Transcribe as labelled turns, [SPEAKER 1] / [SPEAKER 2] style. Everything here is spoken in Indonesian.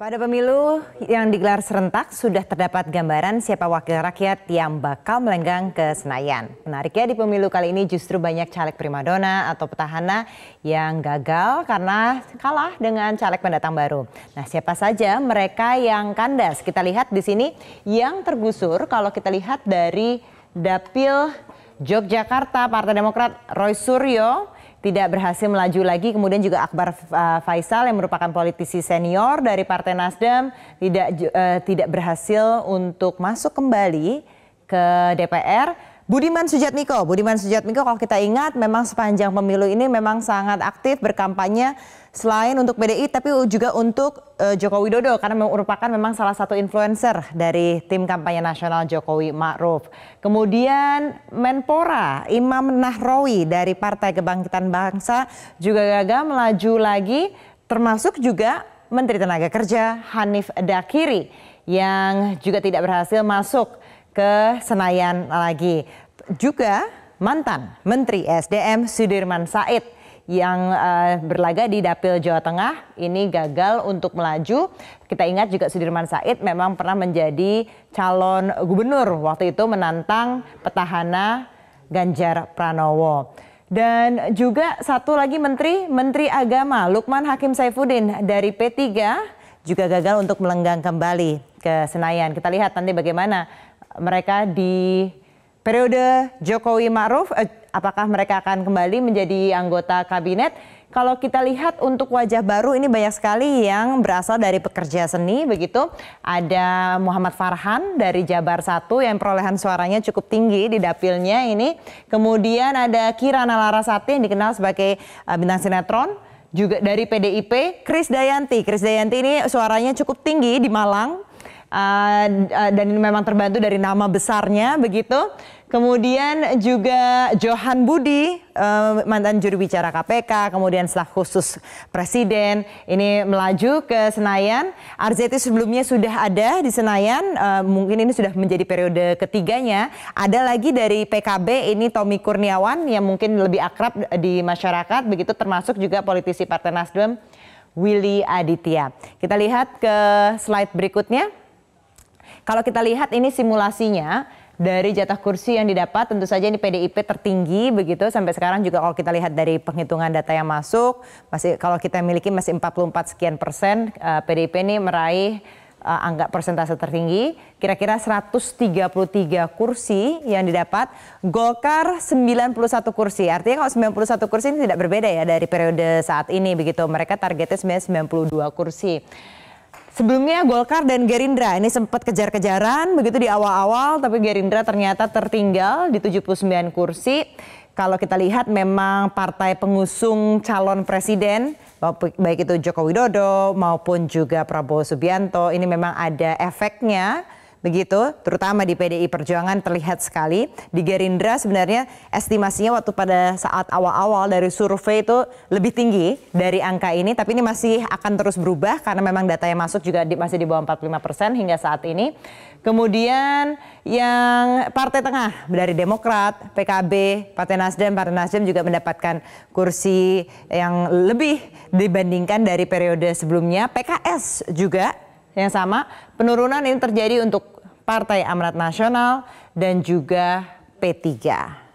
[SPEAKER 1] Pada pemilu yang digelar serentak sudah terdapat gambaran siapa wakil rakyat yang bakal melenggang ke Senayan. Menariknya di pemilu kali ini justru banyak caleg primadona atau petahana yang gagal karena kalah dengan caleg pendatang baru. Nah, siapa saja mereka yang kandas? Kita lihat di sini yang tergusur kalau kita lihat dari Dapil Yogyakarta Partai Demokrat Roy Suryo tidak berhasil melaju lagi. Kemudian juga Akbar uh, Faisal yang merupakan politisi senior dari Partai Nasdem tidak uh, tidak berhasil untuk masuk kembali ke DPR Budiman Sujatmiko, Budiman Sujatmiko kalau kita ingat memang sepanjang pemilu ini memang sangat aktif berkampanye selain untuk PDI tapi juga untuk uh, Joko Widodo karena merupakan memang salah satu influencer dari tim kampanye nasional Jokowi Ma'ruf. Kemudian Menpora Imam Nahrawi dari Partai Kebangkitan Bangsa juga gagal melaju lagi termasuk juga Menteri Tenaga Kerja Hanif Dakiri yang juga tidak berhasil masuk ke Senayan lagi. Juga mantan Menteri SDM Sudirman Said yang uh, berlaga di dapil Jawa Tengah ini gagal untuk melaju. Kita ingat juga Sudirman Said memang pernah menjadi calon gubernur waktu itu menantang petahana Ganjar Pranowo. Dan juga satu lagi menteri, Menteri Agama Lukman Hakim Saifuddin dari P3 juga gagal untuk melenggang kembali ke Senayan. Kita lihat nanti bagaimana mereka di periode Jokowi Ma'ruf, eh, apakah mereka akan kembali menjadi anggota kabinet? Kalau kita lihat untuk wajah baru ini banyak sekali yang berasal dari pekerja seni begitu. Ada Muhammad Farhan dari Jabar 1 yang perolehan suaranya cukup tinggi di dapilnya ini. Kemudian ada Kirana Larasati yang dikenal sebagai eh, bintang sinetron juga dari PDIP, Kris Dayanti. Kris Dayanti ini suaranya cukup tinggi di Malang Ah, ah, dan ini memang terbantu dari nama besarnya begitu. Kemudian juga Johan Budi, eh, mantan juru bicara KPK, kemudian staf khusus presiden, ini melaju ke Senayan. Arzeti sebelumnya sudah ada di Senayan, eh, mungkin ini sudah menjadi periode ketiganya. Ada lagi dari PKB, ini Tommy Kurniawan yang mungkin lebih akrab di masyarakat, begitu termasuk juga politisi Partai Nasdem, Willy Aditya. Kita lihat ke slide berikutnya. Kalau kita lihat ini simulasinya dari jatah kursi yang didapat tentu saja ini PDIP tertinggi begitu sampai sekarang juga kalau kita lihat dari penghitungan data yang masuk masih kalau kita miliki masih 44 sekian persen uh, eh, PDIP ini meraih uh, eh, angka persentase tertinggi, kira-kira 133 kursi yang didapat. Golkar 91 kursi. Artinya kalau 91 kursi ini tidak berbeda ya dari periode saat ini begitu. Mereka targetnya sebenarnya 92 kursi. Sebelumnya Golkar dan Gerindra ini sempat kejar-kejaran begitu di awal-awal tapi Gerindra ternyata tertinggal di 79 kursi. Kalau kita lihat memang partai pengusung calon presiden baik itu Joko Widodo maupun juga Prabowo Subianto ini memang ada efeknya begitu, terutama di PDI Perjuangan terlihat sekali. Di Gerindra sebenarnya estimasinya waktu pada saat awal-awal dari survei itu lebih tinggi dari angka ini, tapi ini masih akan terus berubah karena memang data yang masuk juga di, masih di bawah 45 persen hingga saat ini. Kemudian yang partai tengah dari Demokrat, PKB, Partai Nasdem, Partai Nasdem juga mendapatkan kursi yang lebih dibandingkan dari periode sebelumnya. PKS juga yang sama. Penurunan ini terjadi untuk Partai Amrat Nasional dan juga P3.